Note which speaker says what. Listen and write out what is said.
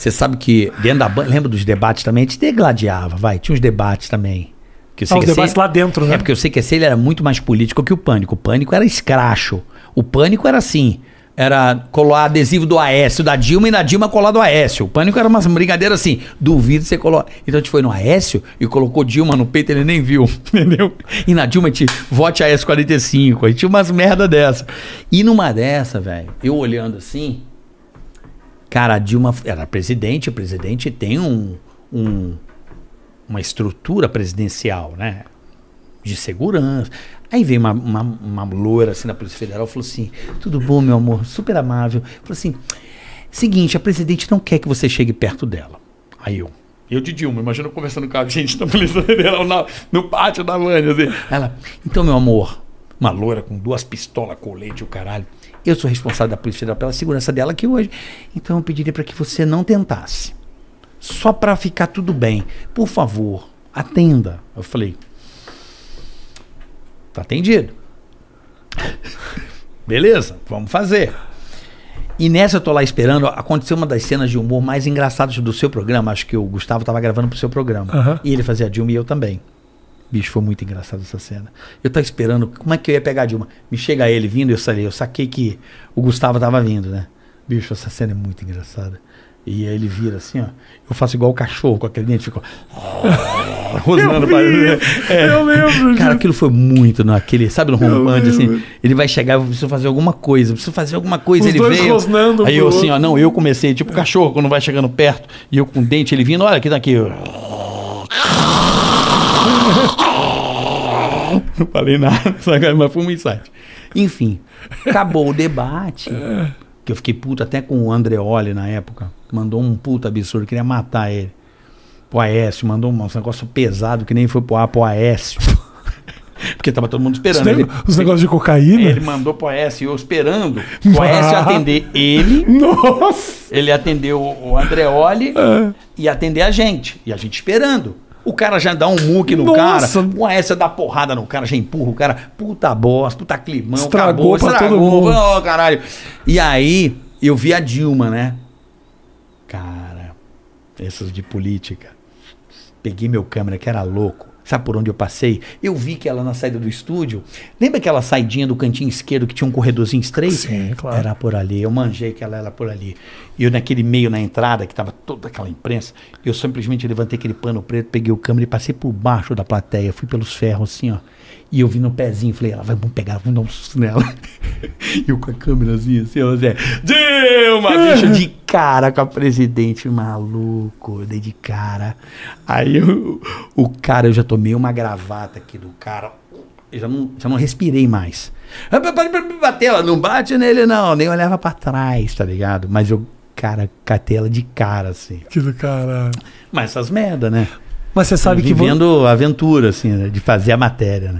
Speaker 1: Você sabe que dentro da banca, lembra dos debates também? A gente degladiava, vai, tinha uns debates também. Que eu sei ah, que os debates lá dentro, né? É porque eu sei que esse ele era muito mais político que o Pânico. O Pânico era escracho. O Pânico era assim, era colar adesivo do Aécio, da Dilma e da Dilma colar do Aécio. O Pânico era uma brincadeira assim, duvido você colocar. Então a gente foi no Aécio e colocou Dilma no peito, ele nem viu, entendeu? E na Dilma a gente, vote Aécio 45, a gente tinha umas merda dessa. E numa dessa, velho, eu olhando assim... Cara, a Dilma era presidente, o presidente tem um, um uma estrutura presidencial, né? De segurança. Aí veio uma, uma, uma loira assim da Polícia Federal falou assim: Tudo bom, meu amor? Super amável. Falou assim: Seguinte, a presidente não quer que você chegue perto dela. Aí eu. Eu de Dilma, imagina eu conversando com a gente da Polícia Federal na, no pátio da Mânia. Assim. Ela, então, meu amor, uma loira com duas pistolas, colete, o caralho. Eu sou responsável da Polícia Federal pela segurança dela aqui hoje. Então eu pediria para que você não tentasse. Só para ficar tudo bem. Por favor, atenda. Eu falei. Tá atendido. Beleza, vamos fazer. E nessa eu tô lá esperando, aconteceu uma das cenas de humor mais engraçadas do seu programa, acho que o Gustavo estava gravando pro seu programa. Uhum. E ele fazia a Dilma e eu também. Bicho, foi muito engraçado essa cena. Eu tava esperando, como é que eu ia pegar a Dilma? Me chega ele vindo, eu saí, eu saquei que o Gustavo tava vindo, né? Bicho, essa cena é muito engraçada. E aí ele vira assim, ó. Eu faço igual o cachorro com aquele dente, ficou rosnando pra é. Eu lembro. Cara, aquilo foi muito naquele. Sabe no romance, assim? Ele vai chegar, eu preciso fazer alguma coisa, eu preciso fazer alguma coisa. Os ele dois veio. Rosnando aí eu assim, outro. assim, ó, não, eu comecei, tipo cachorro, quando vai chegando perto, e eu com o dente, ele vindo, olha aqui, tá aqui. Não falei nada, mas foi um insight. Enfim, acabou o debate. Que eu fiquei puto até com o Andreoli na época. Mandou um puto absurdo, queria matar ele. Pro Aécio, mandou um negócio pesado que nem foi pro ar pro Aécio. Porque tava todo mundo esperando. Ele, os negócios de cocaína? Ele mandou pro Aécio, eu esperando O Aécio atender ele. Nossa! Ele atendeu o Andreoli é. e atender a gente. E a gente esperando. O cara já dá um muque no Nossa. cara. Uma essa dá porrada no cara, já empurra o cara. Puta bosta, puta climão, estragou, acabou, pra estragou. Todo mundo. Oh, caralho. E aí, eu vi a Dilma, né? Cara, essas de política. Peguei meu câmera, que era louco. Sabe por onde eu passei? Eu vi que ela na saída do estúdio. Lembra aquela saidinha do cantinho esquerdo que tinha um corredorzinho estreito? Sim, claro. Era por ali. Eu manjei que ela era por ali. E eu, naquele meio, na entrada, que estava toda aquela imprensa, eu simplesmente levantei aquele pano preto, peguei o câmera e passei por baixo da plateia. Fui pelos ferros assim, ó. E eu vi no pezinho, falei, ela vai vamos pegar, vamos dar um susto nela. eu com a câmerazinha assim, ó, Zé. Dilma, bicho de cara com a presidente, maluco, eu dei de cara. Aí eu, o cara, eu já tomei uma gravata aqui do cara, eu já não, já não respirei mais. Bater ela, não bate nele não, nem olhava para trás, tá ligado? Mas eu, cara, catei ela de cara, assim. Que do cara. Mas essas merda, né? Mas você sabe Vivendo que... Vivendo aventura, assim, né? de fazer a matéria, né?